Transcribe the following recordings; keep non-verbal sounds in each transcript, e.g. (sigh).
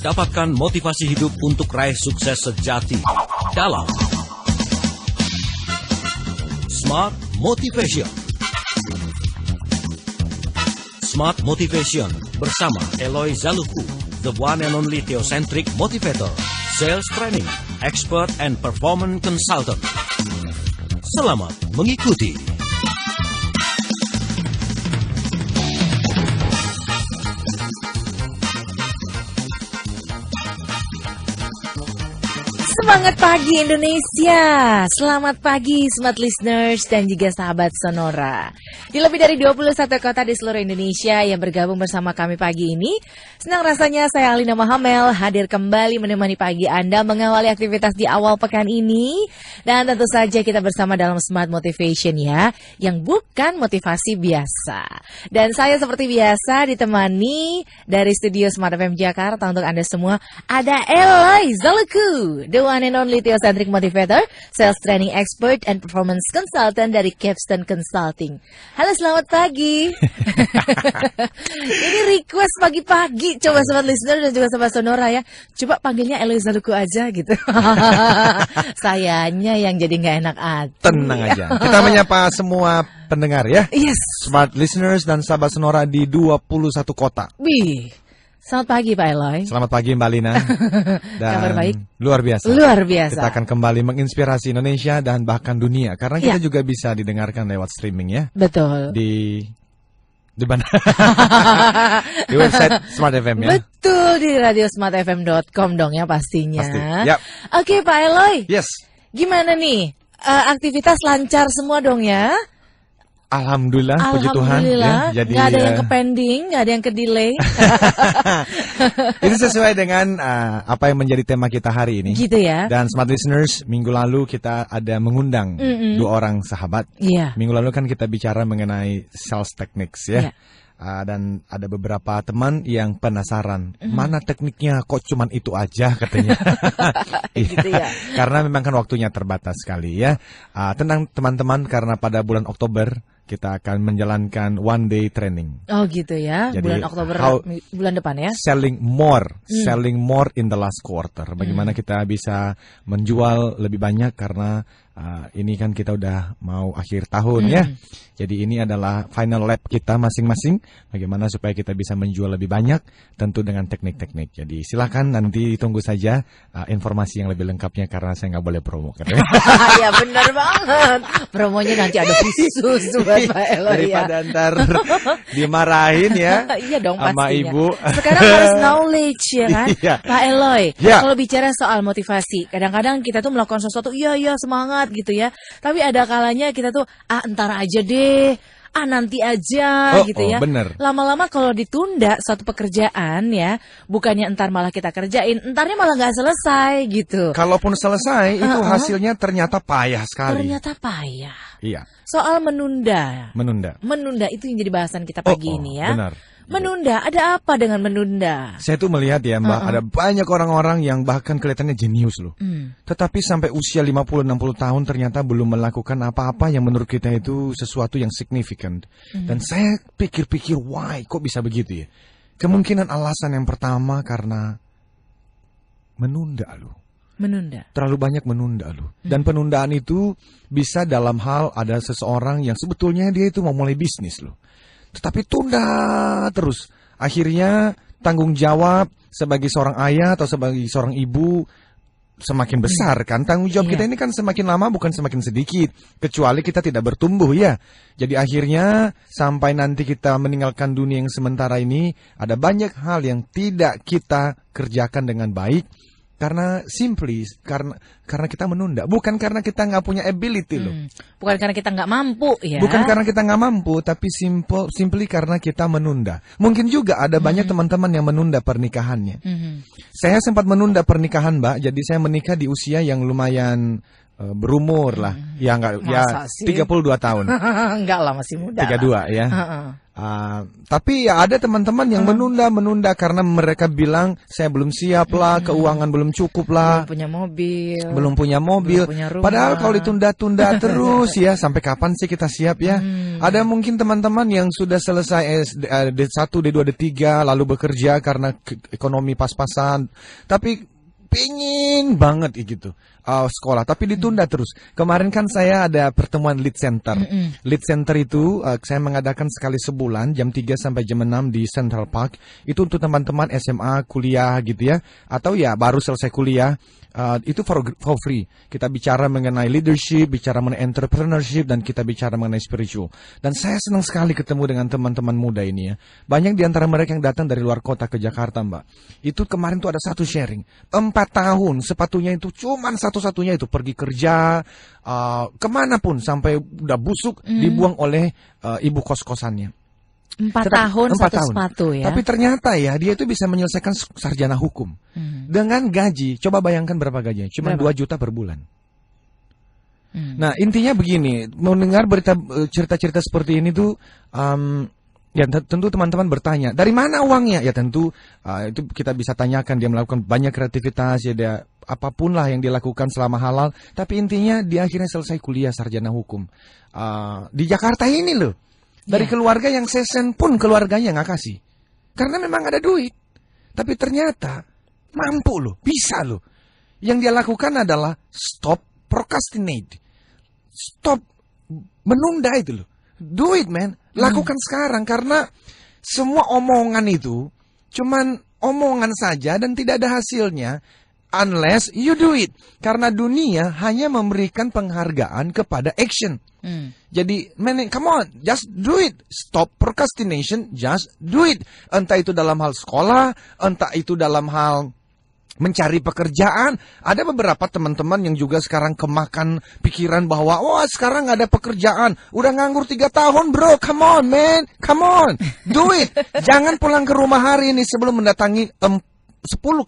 Dapatkan motivasi hidup untuk raih sukses sejati dalam Smart Motivation. Smart Motivation bersama Eloy Zaluku, the one and only theocentric motivator, sales training, expert and performance consultant. Selamat mengikuti. Semangat pagi Indonesia Selamat pagi smart listeners dan juga sahabat Sonora di lebih dari 21 kota di seluruh Indonesia yang bergabung bersama kami pagi ini, senang rasanya saya Alina Mahamel hadir kembali menemani pagi Anda mengawali aktivitas di awal pekan ini. Dan tentu saja kita bersama dalam Smart Motivation ya, yang bukan motivasi biasa. Dan saya seperti biasa ditemani dari studio Smart FM Jakarta untuk Anda semua ada Eloy Zaluku, the one and only theocentric motivator, sales training expert and performance consultant dari Kevston Consulting. Halo selamat pagi. (laughs) Ini request pagi-pagi coba sobat listener dan juga sobat sonora ya. Coba panggilnya Eliza Luku aja gitu. (laughs) Sayanya yang jadi nggak enak hati. Tenang aja. Kita menyapa semua pendengar ya. Yes. Smart listeners dan sahabat sonora di 21 kota. Wih. Selamat pagi Pak Eloy. Selamat pagi Mbak Lina. (laughs) Dan Kabar baik. Luar biasa. Luar biasa. Kita akan kembali menginspirasi Indonesia dan bahkan dunia karena ya. kita iya. juga bisa didengarkan lewat streaming ya. Betul. Di di mana? (laughs) di website Smart FM ya. Betul di radiosmartfm.com dong ya pastinya. Pasti. Yep. Oke Pak Eloy. Yes. Gimana nih? Uh, aktivitas lancar semua dong ya? Alhamdulillah, Alhamdulillah puji Tuhan ya, jadi gak ada yang eh, ke pending, gak ada yang ke delay. (laughs) itu sesuai dengan uh, apa yang menjadi tema kita hari ini. Gitu ya. Dan smart listeners, minggu lalu kita ada mengundang mm -mm. dua orang sahabat. Iya. Yeah. Minggu lalu kan kita bicara mengenai sales techniques ya. Yeah. Iya. Uh, dan ada beberapa teman yang penasaran mm. mana tekniknya kok cuman itu aja katanya (laughs) gitu iya. ya. karena memang kan waktunya terbatas sekali ya uh, eh, tenang teman-teman karena pada bulan Oktober kita akan menjalankan one day training. Oh gitu ya, Jadi, bulan Oktober how, bulan depan ya. Selling more, hmm. selling more in the last quarter. Bagaimana hmm. kita bisa menjual lebih banyak karena Ah, ini kan kita udah mau akhir tahun ya. hmm. ya. Jadi ini adalah final lap kita masing-masing bagaimana supaya kita bisa menjual lebih banyak tentu dengan teknik-teknik. Jadi silahkan nanti tunggu saja uh, informasi yang lebih lengkapnya karena saya nggak boleh promo. (laughs) ya benar banget. Promonya nanti ada khusus buat Pak Elo ya. ntar dimarahin ya. (laughs) iya dong sama pastinya. ibu. Sekarang harus knowledge ya kan. (laughs) Iya. Pak Eloy, Ya. kalau bicara soal motivasi, kadang-kadang kita tuh melakukan sesuatu, iya iya semangat banget gitu ya. Tapi ada kalanya kita tuh ah entar aja deh ah nanti aja oh, gitu oh, ya. Oh, bener. Lama-lama kalau ditunda satu pekerjaan ya, bukannya entar malah kita kerjain, entarnya malah nggak selesai gitu. Kalaupun selesai, uh-uh. itu hasilnya ternyata payah sekali. Ternyata payah. Iya. Soal menunda. Menunda. Menunda itu yang jadi bahasan kita oh, pagi oh, oh, ini ya. Benar. Iya. Menunda, ada apa dengan menunda? Saya tuh melihat ya Mbak, uh -uh. ada banyak orang-orang yang bahkan kelihatannya jenius loh. Hmm. Tetapi sampai usia 50-60 tahun ternyata belum melakukan apa-apa yang menurut kita itu sesuatu yang signifikan. Hmm. Dan saya pikir-pikir, why kok bisa begitu ya? Kemungkinan alasan yang pertama karena menunda loh. Menunda. Terlalu banyak menunda loh. Hmm. Dan penundaan itu bisa dalam hal ada seseorang yang sebetulnya dia itu mau mulai bisnis loh tetapi tunda terus. Akhirnya tanggung jawab sebagai seorang ayah atau sebagai seorang ibu semakin hmm. besar kan tanggung jawab iya. kita ini kan semakin lama bukan semakin sedikit kecuali kita tidak bertumbuh ya jadi akhirnya sampai nanti kita meninggalkan dunia yang sementara ini ada banyak hal yang tidak kita kerjakan dengan baik karena simply karena karena kita menunda bukan karena kita nggak punya ability loh hmm. bukan karena kita nggak mampu ya bukan karena kita nggak mampu tapi simple simply karena kita menunda mungkin juga ada hmm. banyak teman-teman yang menunda pernikahannya hmm. saya sempat menunda pernikahan mbak jadi saya menikah di usia yang lumayan Eh, berumur lah. Hmm. Ya enggak ya, Masa ya sih? 32 tahun. enggak (laughs) lah masih muda. 32 lah. ya. Uh tapi ya ada teman-teman yang menunda menunda karena mereka bilang saya belum siap lah, hmm. keuangan belum cukup lah. Belum punya mobil. Belum punya mobil. Belum punya rumah. Padahal kalau ditunda-tunda (laughs) terus ya sampai kapan sih kita siap ya? Hmm. Ada mungkin teman-teman yang sudah selesai SD, D1, D2, D3 lalu bekerja karena ekonomi pas-pasan. Tapi pingin banget ya, gitu uh, sekolah, tapi ditunda hmm. terus. Kemarin kan saya ada pertemuan lead center. Hmm. Lead center itu uh, saya mengadakan sekali sebulan jam 3 sampai jam 6 di Central Park. Itu untuk teman-teman SMA, kuliah gitu ya, atau ya baru selesai kuliah. Uh, itu for, for free. Kita bicara mengenai leadership, bicara mengenai entrepreneurship, dan kita bicara mengenai spiritual. Dan saya senang sekali ketemu dengan teman-teman muda ini ya. Banyak di antara mereka yang datang dari luar kota ke Jakarta, Mbak. Itu kemarin tuh ada satu sharing. Empat tahun sepatunya itu cuma satu satu-satunya itu pergi kerja uh, pun sampai udah busuk mm. dibuang oleh uh, ibu kos-kosannya. Empat Tetap, tahun empat satu tahun. sepatu ya. Tapi ternyata ya dia itu bisa menyelesaikan sarjana hukum hmm. dengan gaji. Coba bayangkan berapa gajinya? Cuma dua juta per bulan. Hmm. Nah intinya begini, mendengar berita uh, cerita-cerita seperti ini tuh, um, ya tentu teman-teman bertanya dari mana uangnya? Ya tentu uh, itu kita bisa tanyakan dia melakukan banyak kreativitas, ya dia apapun lah yang dilakukan selama halal, tapi intinya dia akhirnya selesai kuliah sarjana hukum. Uh, di Jakarta ini loh. Dari yeah. keluarga yang sesen pun keluarganya nggak kasih. Karena memang ada duit. Tapi ternyata mampu loh, bisa loh. Yang dia lakukan adalah stop procrastinate. Stop menunda itu loh. Do it man, lakukan hmm. sekarang karena semua omongan itu cuman omongan saja dan tidak ada hasilnya unless you do it. Karena dunia hanya memberikan penghargaan kepada action. Hmm. Jadi, man, come on, just do it. Stop procrastination, just do it. Entah itu dalam hal sekolah, entah itu dalam hal mencari pekerjaan. Ada beberapa teman-teman yang juga sekarang kemakan pikiran bahwa wah oh, sekarang ada pekerjaan, udah nganggur tiga tahun bro, come on man, come on, do it. (laughs) Jangan pulang ke rumah hari ini sebelum mendatangi 10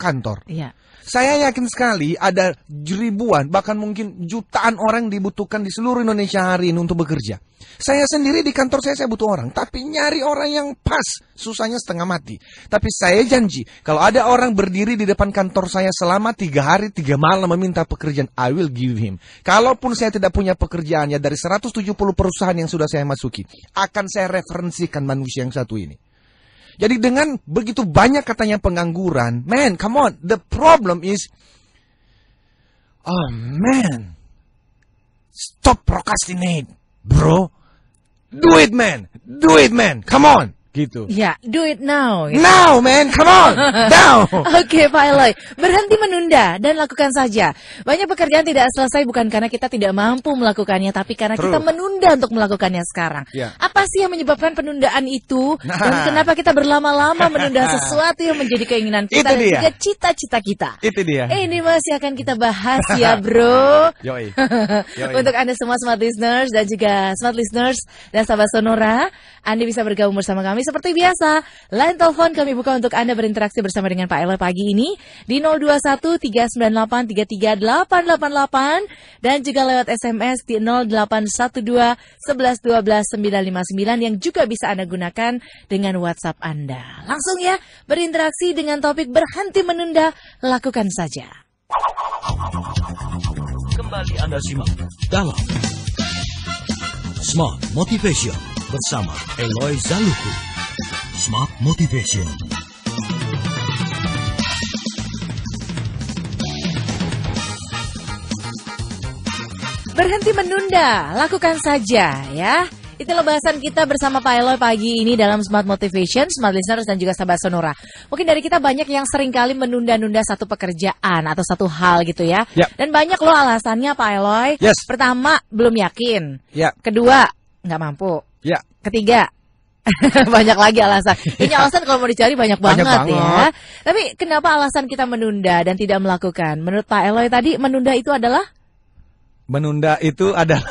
kantor. Iya. Saya yakin sekali ada ribuan bahkan mungkin jutaan orang dibutuhkan di seluruh Indonesia hari ini untuk bekerja. Saya sendiri di kantor saya saya butuh orang, tapi nyari orang yang pas susahnya setengah mati. Tapi saya janji kalau ada orang berdiri di depan kantor saya selama tiga hari tiga malam meminta pekerjaan, I will give him. Kalaupun saya tidak punya pekerjaannya dari 170 perusahaan yang sudah saya masuki, akan saya referensikan manusia yang satu ini. Jadi dengan begitu banyak katanya pengangguran, man, come on, the problem is, oh man, stop procrastinate, bro, do it man, do it man, come on gitu. Ya, do it now. Gitu. Now, man, come on, (laughs) now. Oke, okay, Pak Eloy, berhenti menunda dan lakukan saja. Banyak pekerjaan tidak selesai bukan karena kita tidak mampu melakukannya, tapi karena True. kita menunda untuk melakukannya sekarang. Yeah. Apa sih yang menyebabkan penundaan itu nah. dan kenapa kita berlama-lama menunda (laughs) sesuatu yang menjadi keinginan kita itu dan cita-cita kita? Itu dia. Eh, ini masih akan kita bahas ya, (laughs) bro. Yoi. Yoi. Untuk anda semua smart listeners dan juga smart listeners dan sahabat Sonora. Anda bisa bergabung bersama kami seperti biasa. Line telepon kami buka untuk Anda berinteraksi bersama dengan Pak Ele pagi ini di 0213983888 dan juga lewat SMS di 0812 1112 959 yang juga bisa Anda gunakan dengan WhatsApp Anda. Langsung ya berinteraksi dengan topik berhenti menunda, lakukan saja. Kembali Anda simak dalam Smart Motivation bersama Eloy Zaluku. Smart Motivation. Berhenti menunda, lakukan saja ya. Itulah bahasan kita bersama Pak Eloy pagi ini dalam Smart Motivation, Smart Listeners dan juga Sahabat Sonora. Mungkin dari kita banyak yang seringkali menunda-nunda satu pekerjaan atau satu hal gitu ya. Yep. Ya. Dan banyak loh alasannya Pak Eloy. Yes. Pertama, belum yakin. Yep. Ya. Kedua, nggak mampu. Ya. Ketiga, (laughs) banyak lagi alasan. Ini alasan kalau mau dicari banyak, banyak banget, ya. Tapi kenapa alasan kita menunda dan tidak melakukan? Menurut Pak Eloy tadi menunda itu adalah menunda itu (laughs) adalah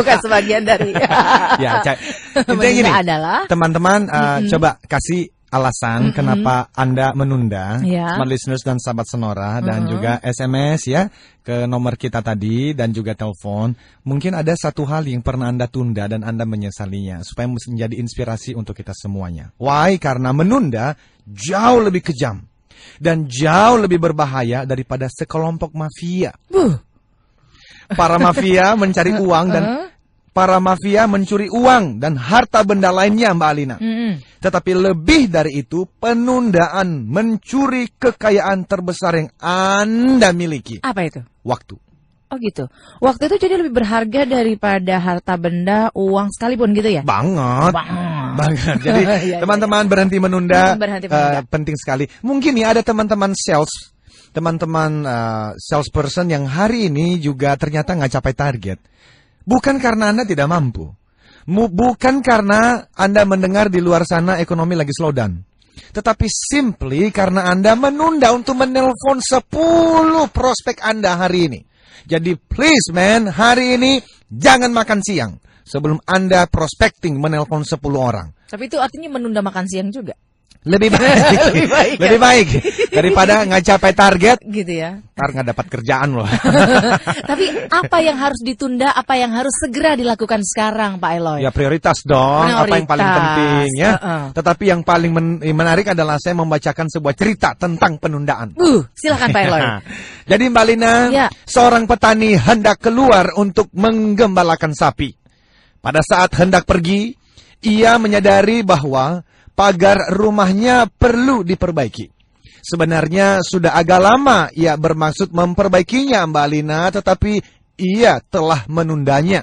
bukan sebagian dari (laughs) ya cek gini adalah teman-teman uh, hmm. coba kasih alasan mm -hmm. kenapa Anda menunda, yeah. smart listeners dan sahabat Senora mm -hmm. dan juga SMS ya ke nomor kita tadi dan juga telepon. Mungkin ada satu hal yang pernah Anda tunda dan Anda menyesalinya supaya menjadi inspirasi untuk kita semuanya. Why? Karena menunda jauh lebih kejam dan jauh lebih berbahaya daripada sekelompok mafia. Buh. Para mafia mencari (laughs) uang dan para mafia mencuri uang dan harta benda lainnya, Mbak Alina. Mm -hmm. Tetapi lebih dari itu, penundaan mencuri kekayaan terbesar yang Anda miliki. Apa itu? Waktu. Oh gitu. Waktu itu jadi lebih berharga daripada harta benda, uang sekalipun gitu ya? Banget. Banget. Banget. Jadi (laughs) iya, iya, iya. teman-teman berhenti menunda, berhenti menunda. Uh, penting sekali. Mungkin nih ada teman-teman sales teman-teman uh, salesperson yang hari ini juga ternyata nggak capai target. Bukan karena Anda tidak mampu. Bukan karena Anda mendengar di luar sana ekonomi lagi slowdown. Tetapi simply karena Anda menunda untuk menelpon 10 prospek Anda hari ini. Jadi please man, hari ini jangan makan siang. Sebelum Anda prospecting menelpon 10 orang. Tapi itu artinya menunda makan siang juga? lebih baik (laughs) lebih baik, ya. lebih baik daripada nggak capai target gitu ya ntar nggak dapat kerjaan loh (laughs) tapi apa yang harus ditunda apa yang harus segera dilakukan sekarang Pak Eloy ya prioritas dong prioritas. apa yang paling penting ya uh -uh. tetapi yang paling men menarik adalah saya membacakan sebuah cerita tentang penundaan uh silakan Pak Eloy (laughs) jadi Mbak Lina ya. seorang petani hendak keluar untuk menggembalakan sapi pada saat hendak pergi ia menyadari bahwa pagar rumahnya perlu diperbaiki. Sebenarnya sudah agak lama ia bermaksud memperbaikinya Mbak Alina, tetapi ia telah menundanya.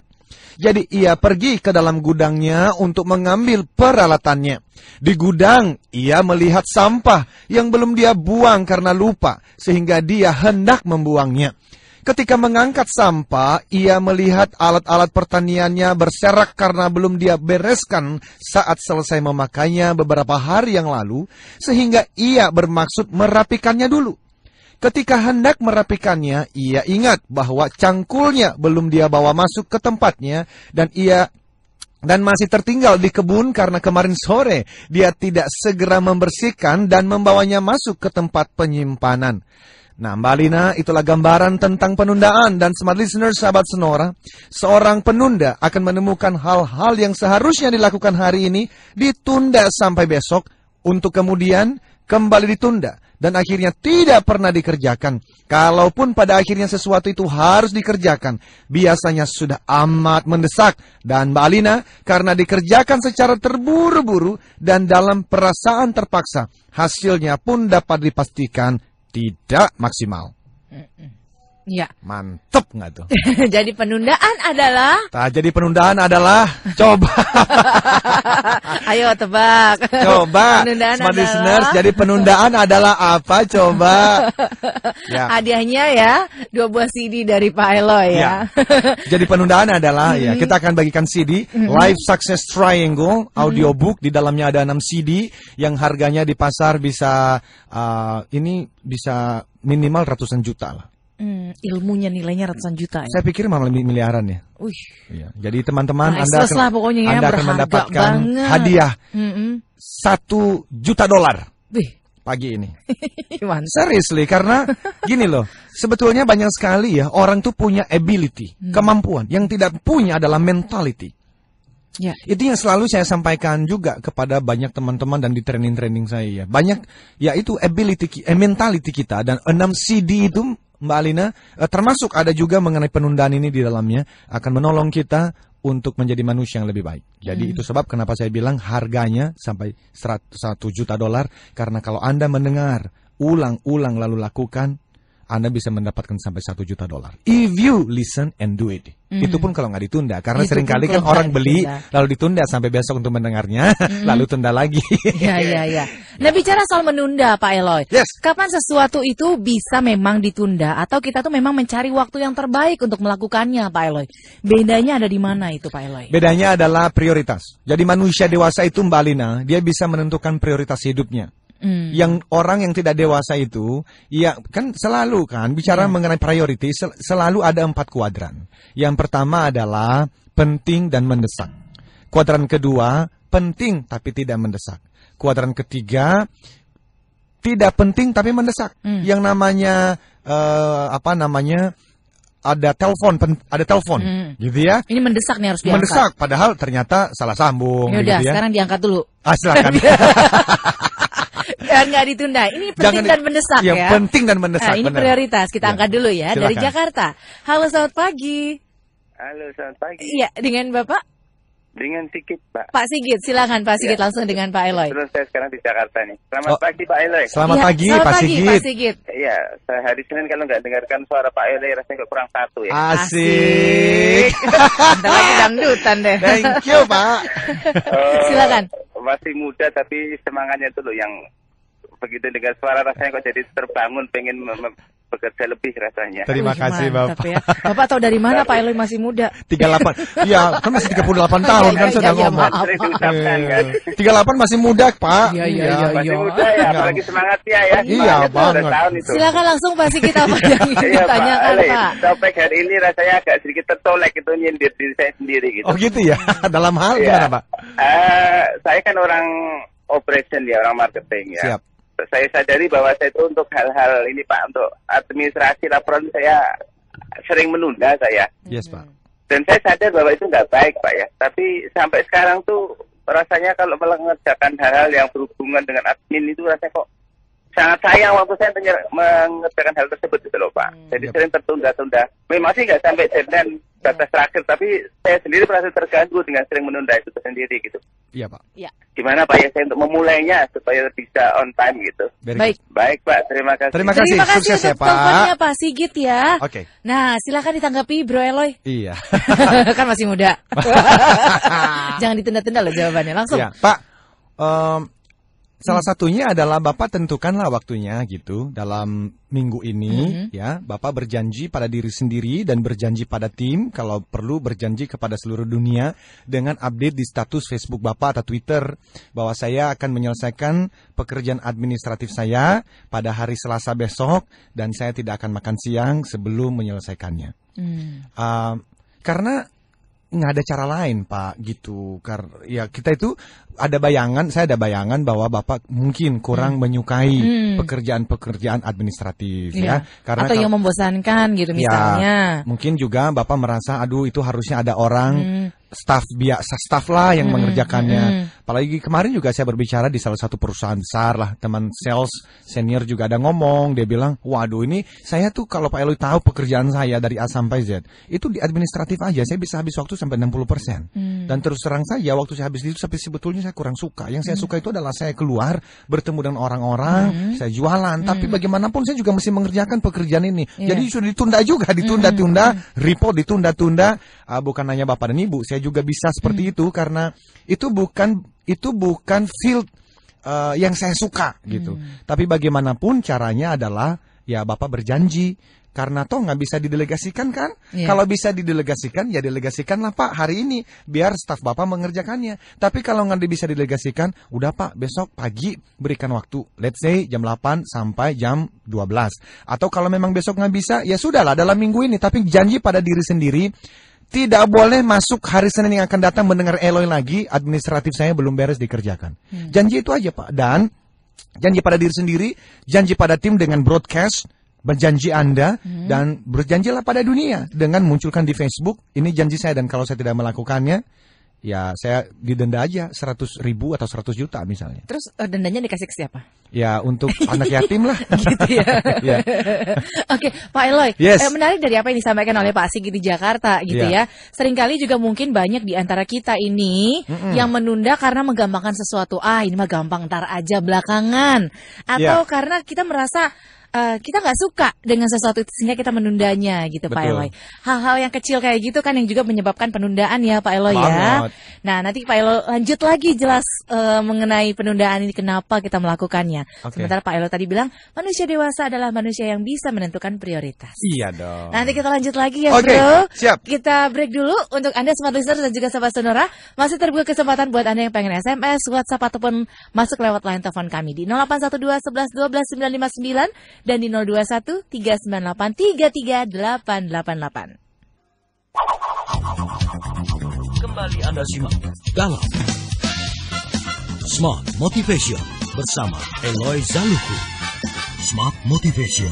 Jadi ia pergi ke dalam gudangnya untuk mengambil peralatannya. Di gudang, ia melihat sampah yang belum dia buang karena lupa, sehingga dia hendak membuangnya. Ketika mengangkat sampah, ia melihat alat-alat pertaniannya berserak karena belum dia bereskan saat selesai memakainya beberapa hari yang lalu, sehingga ia bermaksud merapikannya dulu. Ketika hendak merapikannya, ia ingat bahwa cangkulnya belum dia bawa masuk ke tempatnya dan ia dan masih tertinggal di kebun karena kemarin sore dia tidak segera membersihkan dan membawanya masuk ke tempat penyimpanan. Nah, Mbak Lina, itulah gambaran tentang penundaan dan smart listener sahabat Senora. Seorang penunda akan menemukan hal-hal yang seharusnya dilakukan hari ini ditunda sampai besok untuk kemudian kembali ditunda dan akhirnya tidak pernah dikerjakan. Kalaupun pada akhirnya sesuatu itu harus dikerjakan, biasanya sudah amat mendesak dan Mbak Alina karena dikerjakan secara terburu-buru dan dalam perasaan terpaksa, hasilnya pun dapat dipastikan tidak maksimal. Iya. Mantep nggak tuh? (laughs) jadi penundaan adalah? Nah, jadi penundaan adalah coba. (laughs) Ayo tebak. Coba. Penundaan Smart adalah... listeners, jadi penundaan adalah apa coba? ya. Hadiahnya ya dua buah CD dari Pak Elo ya. ya. (laughs) Jadi penundaan adalah ya mm-hmm. kita akan bagikan CD mm-hmm. Life Live Success Triangle mm-hmm. audiobook di dalamnya ada enam CD yang harganya di pasar bisa uh, ini bisa minimal ratusan juta lah. Hmm, ilmunya nilainya ratusan juta ya. Saya pikir malah miliaran ya. Wih. Iya. Jadi teman-teman nah, Anda akan, lah pokoknya ya, Anda akan mendapatkan banget. hadiah satu mm-hmm. juta dolar. Pagi ini. (laughs) Seriously karena (laughs) gini loh, sebetulnya banyak sekali ya orang tuh punya ability, hmm. kemampuan. Yang tidak punya adalah mentality. Ya. Itu yang selalu saya sampaikan juga kepada banyak teman-teman dan di training-training saya ya. Banyak yaitu ability eh, mentality kita dan 6 CD itu Mbak Alina, eh, termasuk ada juga mengenai penundaan ini di dalamnya akan menolong kita untuk menjadi manusia yang lebih baik. Jadi hmm. itu sebab kenapa saya bilang harganya sampai satu juta dolar karena kalau Anda mendengar ulang-ulang lalu lakukan anda bisa mendapatkan sampai satu juta dolar. If you listen and do it. Mm. Itu pun kalau nggak ditunda, karena Itu seringkali kan orang beli ditunda. lalu ditunda sampai besok untuk mendengarnya, mm. (laughs) lalu tunda lagi. ya ya ya. (laughs) Nah bicara soal menunda, Pak Eloy. Yes. Kapan sesuatu itu bisa memang ditunda atau kita tuh memang mencari waktu yang terbaik untuk melakukannya, Pak Eloy? Bedanya ada di mana itu, Pak Eloy? Bedanya adalah prioritas. Jadi manusia dewasa itu Mbak dia bisa menentukan prioritas hidupnya. Mm. Yang orang yang tidak dewasa itu, ya kan selalu kan bicara hmm. mengenai priority sel selalu ada empat kuadran. Yang pertama adalah penting dan mendesak. Kuadran kedua penting tapi tidak mendesak. Kuadran ketiga tidak penting tapi mendesak. Mm. Yang namanya uh, apa namanya? ada telepon ada telepon hmm. gitu ya ini mendesak nih harus diangkat mendesak padahal ternyata salah sambung Yaudah, gitu ya sekarang diangkat dulu ah silakan (laughs) (laughs) Eh, nggak ditunda. Ini penting Jangan, dan mendesak ya. ya. Penting dan mendesak. Nah, ini bener. prioritas. Kita ya. angkat dulu ya Silahkan. dari Jakarta. Halo selamat pagi. Halo selamat pagi. Iya dengan Bapak. Dengan Sigit, Pak. Pak Sigit, silakan Pak Sigit ya. langsung dengan Pak Eloy. Terus saya sekarang di Jakarta nih. Selamat oh. pagi Pak Eloy. Selamat ya, pagi selamat Pak Sigit. Pak Sigit. Iya, hari Senin kalau nggak dengarkan suara Pak Eloy rasanya kok kurang satu ya. Asik. Lagi dangdutan deh. Thank you Pak. uh, silakan. Masih muda tapi semangatnya itu loh yang begitu dengan suara rasanya kok jadi terbangun pengen bekerja lebih rasanya. Terima Wih, kasih Bapak. Ya. Bapak tahu dari mana Pak Eloy masih muda? 38. Iya, kan masih 38 (laughs) tahun iya, kan iya, sudah iya, ngomong. Maaf, 38 kan? masih muda, Pak. Iya, iya, iya. Masih ya. muda ya, apalagi semangatnya ya. Iya, banget. Silakan langsung pasti kita apa yang ditanyakan, Pak. Pak. Topik hari ini rasanya agak sedikit tertolak itu nyindir diri saya sendiri gitu. Oh gitu ya. (laughs) Dalam hal gimana, Pak? Eh, saya kan orang operation ya, orang marketing ya. Siap saya sadari bahwa saya itu untuk hal-hal ini Pak, untuk administrasi laporan saya sering menunda saya. Yes Pak. Dan saya sadar bahwa itu nggak baik Pak ya. Tapi sampai sekarang tuh rasanya kalau mengerjakan hal-hal yang berhubungan dengan admin itu rasanya kok sangat sayang waktu saya menyer, mengerjakan hal tersebut gitu loh Pak. Hmm. Jadi sering tertunda-tunda. Memang sih nggak sampai deadline batas terakhir, tapi saya sendiri merasa terganggu dengan sering menunda itu sendiri gitu. Iya Pak. Iya. Gimana Pak ya saya untuk memulainya supaya bisa on time gitu. Baik. Baik Pak, terima kasih. Terima kasih, terima kasih sukses ya Pak. Pak Sigit ya. Oke. Okay. Nah silakan ditanggapi Bro Eloy. Iya. (laughs) kan masih muda. (laughs) Jangan ditunda-tunda loh jawabannya langsung. Iya. Pak, um, Salah hmm. satunya adalah Bapak tentukanlah waktunya gitu dalam minggu ini hmm. ya. Bapak berjanji pada diri sendiri dan berjanji pada tim kalau perlu berjanji kepada seluruh dunia dengan update di status Facebook Bapak atau Twitter bahwa saya akan menyelesaikan pekerjaan administratif saya pada hari Selasa besok dan saya tidak akan makan siang sebelum menyelesaikannya. Hmm. Uh, karena nggak ada cara lain pak gitu karena ya kita itu ada bayangan saya ada bayangan bahwa bapak mungkin kurang hmm. menyukai pekerjaan hmm. pekerjaan-pekerjaan administratif yeah. ya karena atau yang membosankan gitu ya, misalnya ya, mungkin juga bapak merasa aduh itu harusnya ada orang hmm staff biasa staff lah yang -hmm. mengerjakannya. -hmm. Apalagi kemarin juga saya berbicara di salah satu perusahaan besar lah, teman sales senior juga ada ngomong, dia bilang, "Waduh, ini saya tuh kalau Pak Eloy tahu pekerjaan saya dari A sampai Z, itu di administratif aja saya bisa habis waktu sampai 60%." persen hmm. Dan terus terang saja waktu saya habis itu tapi sebetulnya saya kurang suka. Yang saya hmm. suka itu adalah saya keluar, bertemu dengan orang-orang, hmm. saya jualan, hmm. tapi bagaimanapun saya juga mesti mengerjakan pekerjaan ini. Yeah. Jadi sudah ditunda juga, ditunda-tunda, hmm. report ditunda-tunda, uh, bukan hanya Bapak dan Ibu, saya Indonesia juga bisa seperti hmm. itu karena itu bukan itu bukan field uh, yang saya suka gitu. Hmm. Tapi bagaimanapun caranya adalah ya Bapak berjanji karena toh nggak bisa didelegasikan kan? Yeah. Kalau bisa didelegasikan ya delegasikanlah Pak hari ini biar staf Bapak mengerjakannya. Tapi kalau nggak bisa didelegasikan, udah Pak besok pagi berikan waktu let's say jam 8 sampai jam 12. Atau kalau memang besok nggak bisa ya sudahlah dalam minggu ini tapi janji pada diri sendiri tidak boleh masuk hari Senin yang akan datang mendengar Eloy lagi, administratif saya belum beres dikerjakan. Hmm. Janji itu aja Pak. Dan janji pada diri sendiri, janji pada tim dengan broadcast, berjanji Anda hmm. dan berjanjilah pada dunia dengan munculkan di Facebook. Ini janji saya dan kalau saya tidak melakukannya, ya saya didenda aja 100 ribu atau 100 juta misalnya. Terus uh, dendanya dikasih ke siapa? Ya untuk (laughs) anak yatim lah. (laughs) gitu ya. (laughs) ya. Oke, okay, Pak Eloy. Yes. Eh, menarik dari apa yang disampaikan oleh Pak Sigit di Jakarta gitu yeah. ya. Seringkali juga mungkin banyak di antara kita ini mm -mm. yang menunda karena menggampangkan sesuatu. Ah, ini mah gampang ntar aja belakangan. Ya. Atau yeah. karena kita merasa uh, kita nggak suka dengan sesuatu itu sehingga kita menundanya gitu Betul. Pak Eloy. Hal-hal yang kecil kayak gitu kan yang juga menyebabkan penundaan ya Pak Eloy ya. Nah nanti Pak Eloy lanjut lagi jelas uh, mengenai penundaan ini kenapa kita melakukannya. Okay. Sementara Pak Eloy tadi bilang manusia dewasa adalah manusia yang bisa menentukan prioritas. Iya dong. Nanti kita lanjut lagi ya okay. Bro. Siap. Kita break dulu untuk anda smart listener dan juga sahabat sonora masih terbuka kesempatan buat anda yang pengen SMS, WhatsApp ataupun masuk lewat line telepon kami di 0812 11 12 959 dan di 021 398 33888. Kembali Anda simak dalam Smart Motivation bersama Eloy Zaluku. Smart Motivation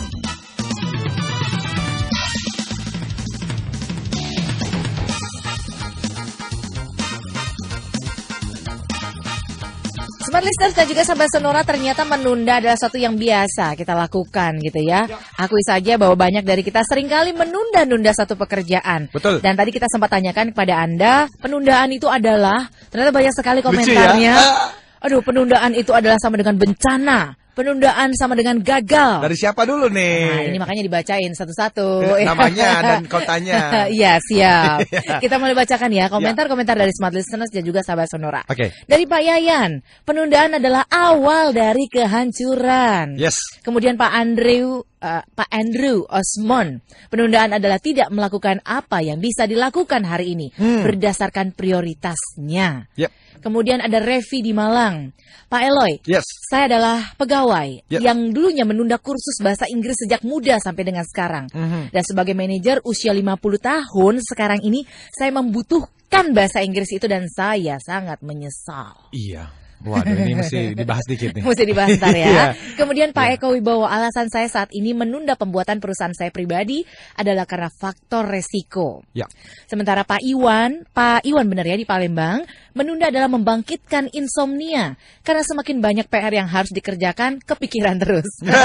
Smart listeners dan juga sahabat Sonora ternyata menunda adalah satu yang biasa kita lakukan gitu ya. ya. Akui saja bahwa banyak dari kita seringkali menunda-nunda satu pekerjaan. Betul. Dan tadi kita sempat tanyakan kepada Anda, penundaan itu adalah ternyata banyak sekali ya. komentarnya. Ah. Aduh, penundaan itu adalah sama dengan bencana penundaan sama dengan gagal. Dari siapa dulu nih? Nah, ini makanya dibacain satu-satu. Namanya dan (laughs) kotanya. Iya, siap. (laughs) Iya. Kita mulai bacakan ya iya. komentar-komentar dari smart listeners dan juga sahabat Sonora. Oke. Okay. Dari Pak Yayan, penundaan adalah awal dari kehancuran. Yes. Kemudian Pak Andrew Uh, Pak Andrew Osmond, penundaan adalah tidak melakukan apa yang bisa dilakukan hari ini hmm. berdasarkan prioritasnya. Yep. Kemudian ada Revi di Malang. Pak Eloy, yes. saya adalah pegawai yes. Ya. yang dulunya menunda kursus bahasa Inggris sejak muda sampai dengan sekarang. Mm -hmm. Dan sebagai manajer usia 50 tahun, sekarang ini saya membutuhkan bahasa Inggris itu dan saya sangat menyesal. Iya. Waduh, ini mesti dibahas dikit nih. mesti dibahas ntar ya. (laughs) Iya. Kemudian Pak iya. Eko Wibowo, alasan saya saat ini menunda pembuatan perusahaan saya pribadi adalah karena faktor resiko. Yeah. Sementara Pak Iwan, Pak Iwan benar ya di Palembang, menunda adalah membangkitkan insomnia karena semakin banyak PR yang harus dikerjakan, kepikiran terus. (laughs)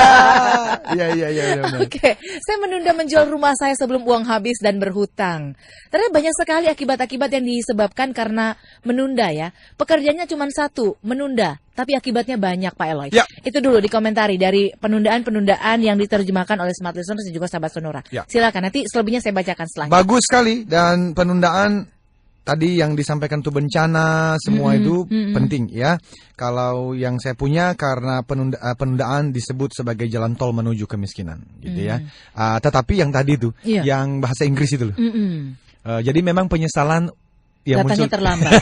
Iya iya iya. iya Oke, saya menunda menjual rumah saya sebelum uang habis dan berhutang. Ternyata banyak sekali akibat-akibat yang disebabkan karena menunda ya. Pekerjaannya cuma satu, menunda, tapi akibatnya banyak Pak Eloy. Ya. Itu dulu dikomentari dari penundaan-penundaan yang diterjemahkan oleh smart listeners dan juga sahabat Sonora. Ya. Silakan nanti selebihnya saya bacakan selanjutnya. Bagus sekali dan penundaan tadi yang disampaikan tuh bencana semua -hmm. itu -hmm. penting ya. Kalau yang saya punya karena penunda eh, penundaan disebut sebagai jalan tol menuju kemiskinan gitu -hmm. ya. Uh, tetapi yang tadi itu ya. yang bahasa Inggris itu loh. Mm -hmm. uh, jadi memang penyesalan ya datangnya muncul... terlambat. (laughs)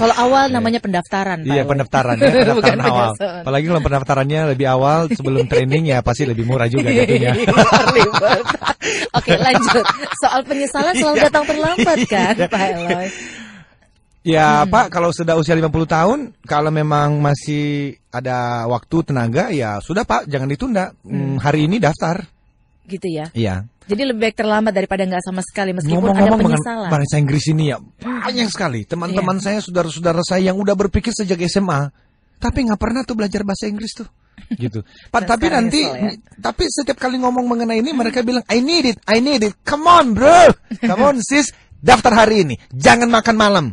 kalau awal iya. namanya pendaftaran. iya pendaftaran ya, (laughs) pendaftaran Bukan awal. Apalagi kalau pendaftarannya lebih awal sebelum training ya pasti lebih murah juga iya, jatuhnya. Iya, Oke lanjut soal penyesalan soal datang terlambat (laughs) kan Pak Eloy. Ya hmm. Pak, kalau sudah usia 50 tahun, kalau memang masih ada waktu tenaga, ya sudah Pak, jangan ditunda. Hmm. hmm. Hari ini daftar gitu ya. Iya. Jadi lebih baik terlambat daripada nggak sama sekali meskipun Ngomong -ngomong ada penyesalan. Bahasa Inggris ini ya banyak hmm. sekali teman-teman iya. saya, saudara-saudara saya yang udah berpikir sejak SMA, tapi nggak pernah tuh belajar bahasa Inggris tuh. (laughs) gitu. Pak, tapi nanti ya. tapi setiap kali ngomong mengenai ini mereka bilang I need it, I need it. Come on, bro. Come on, sis. Daftar hari ini. Jangan makan malam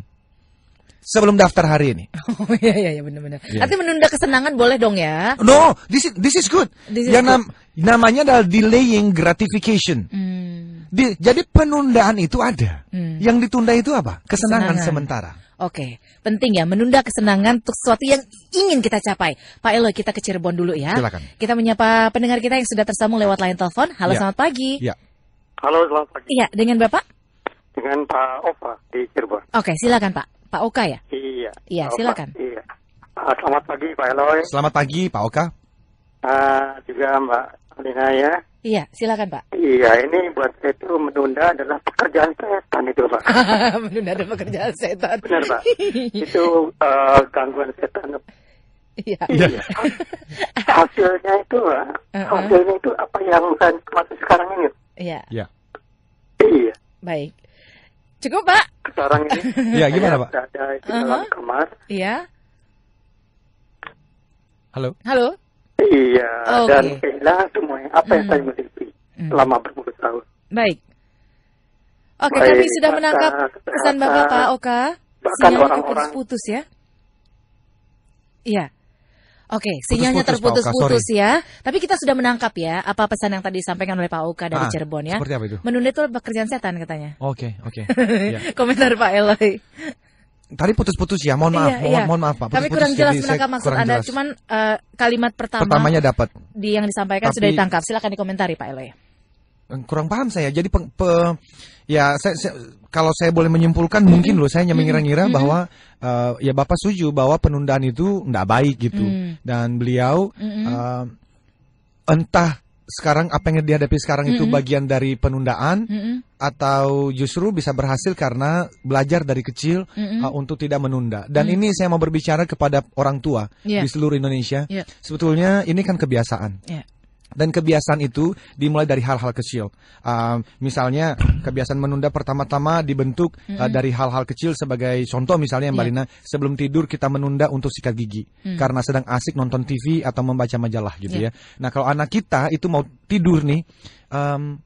sebelum daftar hari ini. (laughs) Oh iya iya, iya benar-benar. Yeah. Nanti menunda kesenangan boleh dong ya? No, this is, this is good. This is yang good. Nam, namanya adalah delaying gratification. Hmm. Di, jadi penundaan itu ada. Hmm. Yang ditunda itu apa? Kesenangan, Kesenangan. sementara. Oke, penting ya menunda kesenangan untuk sesuatu yang ingin kita capai. Pak elo kita ke Cirebon dulu ya. Silakan. Kita menyapa pendengar kita yang sudah tersambung lewat line telepon. Halo, ya. selamat pagi. Ya. Halo, selamat pagi. Iya, dengan Bapak? Dengan Pak Oka di Cirebon. Oke, silakan Pak. Pak Oka ya? Iya. Iya, silakan. Iya. Ah, selamat pagi Pak Eloy. Selamat pagi Pak Oka. Uh, juga Mbak oleh nah, ya. Iya, silakan Pak. Iya, ini buat saya itu menunda adalah pekerjaan setan itu Pak. (laughs) menunda adalah pekerjaan setan. Benar Pak. (laughs) itu uh, gangguan setan. Iya. iya. iya. hasilnya itu Pak, uh -huh. hasilnya itu apa yang saya nikmati sekarang ini. Iya. Iya. Iya. Baik. Cukup Pak. Sekarang ini. Iya, gimana Pak? Ada di dalam uh -huh. kamar. Iya. Halo. Halo. Iya, okay. Oh, dan inilah semuanya apa yang hmm. saya miliki hmm. selama berpuluh tahun. Baik. Oke, okay, kami sudah menangkap pesan Bapak Pak Oka. Bahkan sinyalnya orang-orang putus ya. Iya. Oke, okay, sinyalnya terputus-putus ya. Tapi kita sudah menangkap ya apa pesan yang tadi disampaikan oleh Pak Oka dari ah, Cirebon ya. Seperti itu? Menunda itu pekerjaan setan katanya. Oke, okay, oke. Okay. (laughs) Iya. yeah. Komentar Pak Eloy. Tadi putus-putus ya, mohon iya, maaf, iya, mohon, iya. mohon maaf Pak. Putus Kami kurang jelas menangkap maksud Anda, jelas. cuman uh, kalimat pertama Pertamanya dapat di yang disampaikan Tapi, sudah ditangkap. Silakan dikomentari Pak Eloy. Eh, kurang paham saya. Jadi pe, pe, ya saya, saya, kalau saya boleh menyimpulkan -hmm. mungkin loh saya hanya hmm. mengira-ngira -hmm. bahwa uh, ya Bapak setuju bahwa penundaan itu tidak baik gitu. hmm. Dan beliau -hmm. uh, entah sekarang apa yang dihadapi sekarang mm -hmm. itu bagian dari penundaan mm -hmm atau justru bisa berhasil karena belajar dari kecil mm -hmm. uh, untuk tidak menunda. Dan mm. ini saya mau berbicara kepada orang tua yeah. di seluruh Indonesia. Yeah. Sebetulnya ini kan kebiasaan. Yeah. Dan kebiasaan itu dimulai dari hal-hal kecil. Uh, misalnya kebiasaan menunda pertama-tama dibentuk mm -hmm. uh, dari hal-hal kecil sebagai contoh misalnya Mbak yeah. Lina sebelum tidur kita menunda untuk sikat gigi mm. karena sedang asik nonton TV atau membaca majalah gitu yeah. ya. Nah, kalau anak kita itu mau tidur nih um,